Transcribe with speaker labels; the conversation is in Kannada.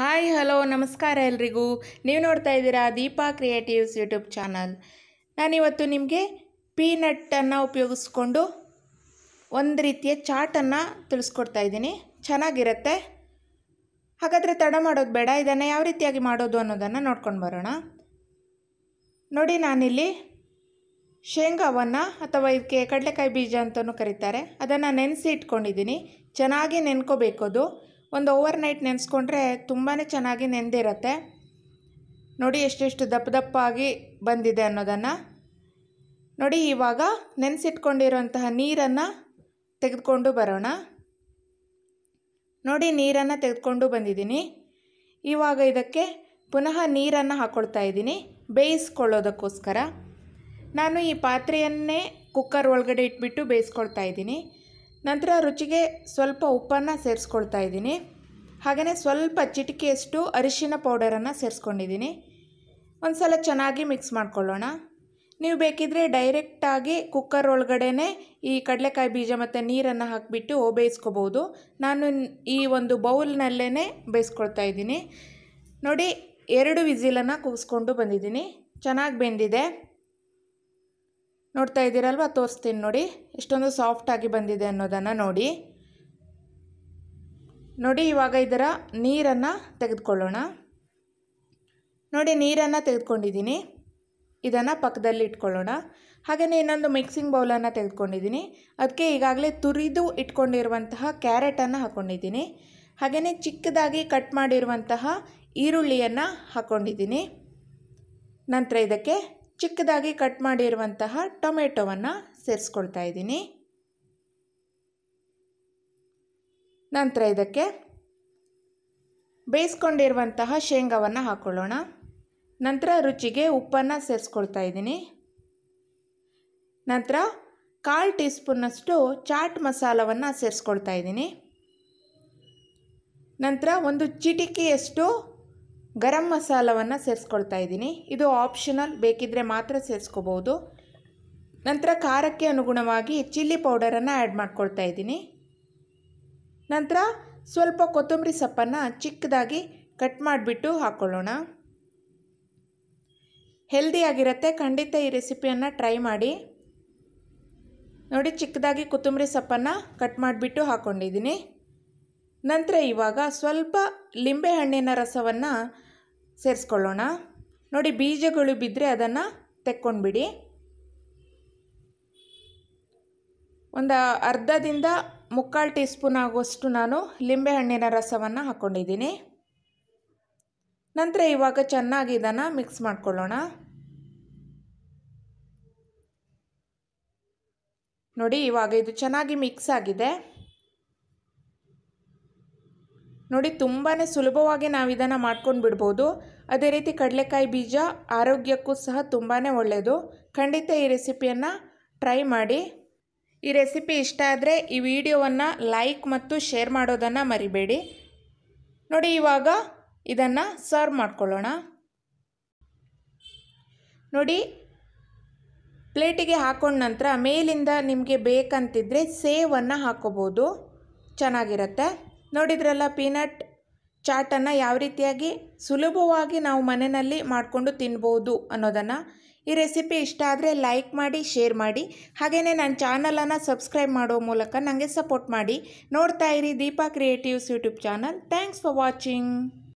Speaker 1: ಹಾಯ್ ಹಲೋ ನಮಸ್ಕಾರ ಎಲ್ರಿಗೂ ನೀವು ನೋಡ್ತಾ ಇದ್ದೀರಾ ದೀಪಾ ಕ್ರಿಯೇಟಿವ್ಸ್ ಯೂಟ್ಯೂಬ್ ಚಾನಲ್ ನಾನಿವತ್ತು ನಿಮಗೆ ಪೀನಟ್ಟನ್ನು ಉಪಯೋಗಿಸ್ಕೊಂಡು ಒಂದು ರೀತಿಯ ಚಾಟನ್ನು ತಿಳಿಸ್ಕೊಡ್ತಾ ಇದ್ದೀನಿ ಚೆನ್ನಾಗಿರುತ್ತೆ ಹಾಗಾದರೆ ತಡ ಮಾಡೋದು ಬೇಡ ಇದನ್ನು ಯಾವ ರೀತಿಯಾಗಿ ಮಾಡೋದು ಅನ್ನೋದನ್ನು ನೋಡ್ಕೊಂಡು ಬರೋಣ ನೋಡಿ ನಾನಿಲ್ಲಿ ಶೇಂಗಾವನ್ನು ಅಥವಾ ಇದಕ್ಕೆ ಕಡಲೆಕಾಯಿ ಬೀಜ ಅಂತಲೂ ಕರೀತಾರೆ ಅದನ್ನು ನೆನೆಸಿ ಇಟ್ಕೊಂಡಿದ್ದೀನಿ ಚೆನ್ನಾಗಿ ನೆನ್ಕೋಬೇಕದು ಒಂದು ಓವರ್ ನೈಟ್ ನೆನೆಸ್ಕೊಂಡ್ರೆ ತುಂಬಾ ಚೆನ್ನಾಗಿ ನೆಂದಿರುತ್ತೆ ನೋಡಿ ಎಷ್ಟೆಷ್ಟು ದಪ್ಪ ದಪ್ಪಾಗಿ ಬಂದಿದೆ ಅನ್ನೋದನ್ನು ನೋಡಿ ಇವಾಗ ನೆನೆಸಿಟ್ಕೊಂಡಿರೋಂತಹ ನೀರನ್ನು ತೆಗೆದುಕೊಂಡು ಬರೋಣ ನೋಡಿ ನೀರನ್ನು ತೆಗೆದುಕೊಂಡು ಬಂದಿದ್ದೀನಿ ಇವಾಗ ಇದಕ್ಕೆ ಪುನಃ ನೀರನ್ನು ಹಾಕ್ಕೊಳ್ತಾ ಇದ್ದೀನಿ ಬೇಯಿಸ್ಕೊಳ್ಳೋದಕ್ಕೋಸ್ಕರ ನಾನು ಈ ಪಾತ್ರೆಯನ್ನೇ ಕುಕ್ಕರ್ ಒಳಗಡೆ ಇಟ್ಬಿಟ್ಟು ಬೇಯಿಸ್ಕೊಳ್ತಾ ಇದ್ದೀನಿ ನಂತರ ರುಚಿಗೆ ಸ್ವಲ್ಪ ಉಪ್ಪನ್ನು ಸೇರಿಸ್ಕೊಳ್ತಾ ಇದ್ದೀನಿ ಹಾಗೆಯೇ ಸ್ವಲ್ಪ ಚಿಟಿಕೆಯಷ್ಟು ಅರಿಶಿನ ಪೌಡರನ್ನು ಸೇರಿಸ್ಕೊಂಡಿದ್ದೀನಿ ಒಂದು ಸಲ ಚೆನ್ನಾಗಿ ಮಿಕ್ಸ್ ಮಾಡ್ಕೊಳ್ಳೋಣ ನೀವು ಬೇಕಿದ್ರೆ ಡೈರೆಕ್ಟಾಗಿ ಕುಕ್ಕರ್ ಒಳಗಡೆ ಈ ಕಡಲೆಕಾಯಿ ಬೀಜ ಮತ್ತು ನೀರನ್ನು ಹಾಕಿಬಿಟ್ಟು ಬೇಯಿಸ್ಕೋಬೋದು ನಾನು ಈ ಒಂದು ಬೌಲ್ನಲ್ಲೇ ಬೇಯಿಸ್ಕೊಳ್ತಾ ಇದ್ದೀನಿ ನೋಡಿ ಎರಡು ವಿಝಿಲನ್ನು ಕೂಗಿಸ್ಕೊಂಡು ಬಂದಿದ್ದೀನಿ ಚೆನ್ನಾಗಿ ಬೆಂದಿದೆ ನೋಡ್ತಾ ಇದ್ದೀರಲ್ವ ತೋರಿಸ್ತೀನಿ ನೋಡಿ ಎಷ್ಟೊಂದು ಸಾಫ್ಟಾಗಿ ಬಂದಿದೆ ಅನ್ನೋದನ್ನು ನೋಡಿ ನೋಡಿ ಇವಾಗ ಇದರ ನೀರನ್ನು ತೆಗೆದುಕೊಳ್ಳೋಣ ನೋಡಿ ನೀರನ್ನು ತೆಗೆದುಕೊಂಡಿದ್ದೀನಿ ಇದನ್ನು ಪಕ್ಕದಲ್ಲಿ ಇಟ್ಕೊಳ್ಳೋಣ ಹಾಗೆಯೇ ಇನ್ನೊಂದು ಮಿಕ್ಸಿಂಗ್ ಬೌಲನ್ನು ತೆಗೆದುಕೊಂಡಿದ್ದೀನಿ ಅದಕ್ಕೆ ಈಗಾಗಲೇ ತುರಿದು ಇಟ್ಕೊಂಡಿರುವಂತಹ ಕ್ಯಾರೆಟನ್ನು ಹಾಕ್ಕೊಂಡಿದ್ದೀನಿ ಹಾಗೆಯೇ ಚಿಕ್ಕದಾಗಿ ಕಟ್ ಮಾಡಿರುವಂತಹ ಈರುಳ್ಳಿಯನ್ನು ಹಾಕ್ಕೊಂಡಿದ್ದೀನಿ ನಂತರ ಇದಕ್ಕೆ ಚಿಕ್ಕದಾಗಿ ಕಟ್ ಮಾಡಿರುವಂತಹ ಟೊಮೆಟೊವನ್ನು ಸೇರಿಸ್ಕೊಳ್ತಾ ಇದ್ದೀನಿ ನಂತರ ಇದಕ್ಕೆ ಬೇಯಿಸ್ಕೊಂಡಿರುವಂತಹ ಶೇಂಗಾವನ್ನು ಹಾಕ್ಕೊಳ್ಳೋಣ ನಂತರ ರುಚಿಗೆ ಉಪ್ಪನ್ನು ಸೇರಿಸ್ಕೊಳ್ತಾ ಇದ್ದೀನಿ ನಂತರ ಕಾಲು ಟೀ ಸ್ಪೂನಷ್ಟು ಚಾಟ್ ಮಸಾಲವನ್ನು ಸೇರಿಸ್ಕೊಳ್ತಾ ಇದ್ದೀನಿ ನಂತರ ಒಂದು ಚಿಟಿಕೆಯಷ್ಟು ಗರಂ ಮಸಾಲವನ್ನು ಸೇರಿಸ್ಕೊಳ್ತಾ ಇದ್ದೀನಿ ಇದು ಆಪ್ಷನಲ್ ಬೇಕಿದ್ದರೆ ಮಾತ್ರ ಸೇರಿಸ್ಕೋಬೋದು ನಂತರ ಖಾರಕ್ಕೆ ಅನುಗುಣವಾಗಿ ಚಿಲ್ಲಿ ಪೌಡರನ್ನು ಆ್ಯಡ್ ಮಾಡ್ಕೊಳ್ತಾ ಇದ್ದೀನಿ ನಂತರ ಸ್ವಲ್ಪ ಕೊತ್ತಂಬರಿ ಸೊಪ್ಪನ್ನು ಚಿಕ್ಕದಾಗಿ ಕಟ್ ಮಾಡಿಬಿಟ್ಟು ಹಾಕ್ಕೊಳ್ಳೋಣ ಹೆಲ್ದಿಯಾಗಿರುತ್ತೆ ಖಂಡಿತ ಈ ರೆಸಿಪಿಯನ್ನು ಟ್ರೈ ಮಾಡಿ ನೋಡಿ ಚಿಕ್ಕದಾಗಿ ಕೊತ್ತಂಬರಿ ಸೊಪ್ಪನ್ನು ಕಟ್ ಮಾಡಿಬಿಟ್ಟು ಹಾಕ್ಕೊಂಡಿದ್ದೀನಿ ನಂತರ ಇವಾಗ ಸ್ವಲ್ಪ ಲಿಂಬೆಹಣ್ಣಿನ ರಸವನ್ನು ಸೇರಿಸ್ಕೊಳ್ಳೋಣ ನೋಡಿ ಬೀಜಗಳು ಬಿದ್ದರೆ ಅದನ್ನು ತೆಕ್ಕೊಂಡ್ಬಿಡಿ ಒಂದು ಅರ್ಧದಿಂದ ಮುಕ್ಕಾಲು ಟೀ ಸ್ಪೂನ್ ಆಗುವಷ್ಟು ನಾನು ಲಿಂಬೆಹಣ್ಣಿನ ರಸವನ್ನು ಹಾಕ್ಕೊಂಡಿದ್ದೀನಿ ನಂತರ ಇವಾಗ ಚೆನ್ನಾಗಿ ಇದನ್ನು ಮಿಕ್ಸ್ ಮಾಡ್ಕೊಳ್ಳೋಣ ನೋಡಿ ಇವಾಗ ಇದು ಚೆನ್ನಾಗಿ ಮಿಕ್ಸ್ ಆಗಿದೆ ನೋಡಿ ತುಂಬಾ ಸುಲಭವಾಗಿ ನಾವು ಇದನ್ನು ಮಾಡ್ಕೊಂಡು ಬಿಡ್ಬೋದು ಅದೇ ರೀತಿ ಕಡಲೆಕಾಯಿ ಬೀಜ ಆರೋಗ್ಯಕ್ಕೂ ಸಹ ತುಂಬಾ ಒಳ್ಳೆಯದು ಖಂಡಿತ ಈ ರೆಸಿಪಿಯನ್ನು ಟ್ರೈ ಮಾಡಿ ಈ ರೆಸಿಪಿ ಇಷ್ಟ ಆದರೆ ಈ ವಿಡಿಯೋವನ್ನು ಲೈಕ್ ಮತ್ತು ಶೇರ್ ಮಾಡೋದನ್ನು ಮರಿಬೇಡಿ ನೋಡಿ ಇವಾಗ ಇದನ್ನು ಸರ್ವ್ ಮಾಡ್ಕೊಳ್ಳೋಣ ನೋಡಿ ಪ್ಲೇಟಿಗೆ ಹಾಕೊಂಡ ನಂತರ ಮೇಲಿಂದ ನಿಮಗೆ ಬೇಕಂತಿದ್ರೆ ಸೇವನ್ನು ಹಾಕೋಬೋದು ಚೆನ್ನಾಗಿರುತ್ತೆ ನೋಡಿದ್ರಲ್ಲ ಪೀನಟ್ ಚಾಟನ್ನು ಯಾವ ರೀತಿಯಾಗಿ ಸುಲಭವಾಗಿ ನಾವು ಮನೆಯಲ್ಲಿ ಮಾಡಿಕೊಂಡು ತಿನ್ಬೋದು ಅನ್ನೋದನ್ನು ಈ ರೆಸಿಪಿ ಇಷ್ಟ ಆದರೆ ಲೈಕ್ ಮಾಡಿ ಶೇರ್ ಮಾಡಿ ಹಾಗೆಯೇ ನನ್ನ ಚಾನಲನ್ನು ಸಬ್ಸ್ಕ್ರೈಬ್ ಮಾಡೋ ಮೂಲಕ ನನಗೆ ಸಪೋರ್ಟ್ ಮಾಡಿ ನೋಡ್ತಾ ಇರಿ Deepa creatives YouTube channel thanks for watching